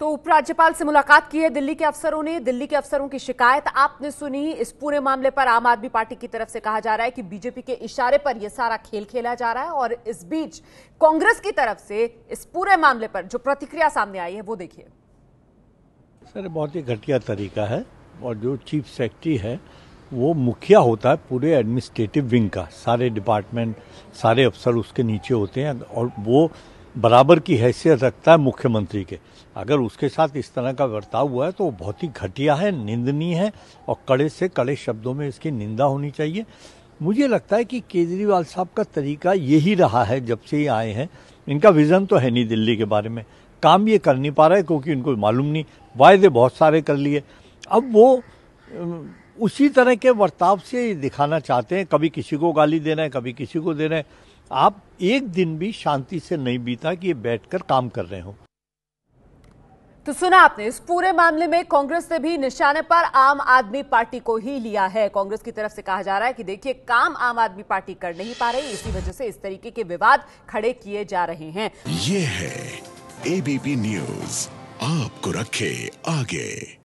तो उपराज्यपाल से मुलाकात की है दिल्ली के अफसरों ने दिल्ली के अफसरों की शिकायत आपने सुनी इस पूरे मामले पर आम आदमी पार्टी की तरफ से कहा जा रहा है कि बीजेपी के इशारे पर यह सारा खेल खेला जा रहा है और इस बीच कांग्रेस की तरफ से इस पूरे मामले पर जो प्रतिक्रिया सामने आई है वो देखिए सर बहुत ही घटिया तरीका है और जो चीफ सेक्रेटरी है वो मुखिया होता है पूरे एडमिनिस्ट्रेटिव विंग का सारे डिपार्टमेंट सारे अफसर उसके नीचे होते हैं और वो बराबर की हैसियत रखता है मुख्यमंत्री के अगर उसके साथ इस तरह का बर्ताव हुआ है तो वो बहुत ही घटिया है निंदनीय है और कड़े से कड़े शब्दों में इसकी निंदा होनी चाहिए मुझे लगता है कि केजरीवाल साहब का तरीका यही रहा है जब से ये आए हैं इनका विज़न तो है नहीं दिल्ली के बारे में काम ये कर नहीं पा रहा है क्योंकि इनको मालूम नहीं वायदे बहुत सारे कर लिए अब वो उसी तरह के वर्ताव से दिखाना चाहते हैं कभी किसी को गाली देना है कभी किसी को देना है आप एक दिन भी शांति से नहीं बीता कि ये बैठकर काम कर रहे हो तो सुना आपने इस पूरे मामले में कांग्रेस ने भी निशाने पर आम आदमी पार्टी को ही लिया है कांग्रेस की तरफ से कहा जा रहा है कि देखिए काम आम आदमी पार्टी कर नहीं पा रही इसी वजह से इस तरीके के विवाद खड़े किए जा रहे हैं ये है एबीपी न्यूज आपको रखे आगे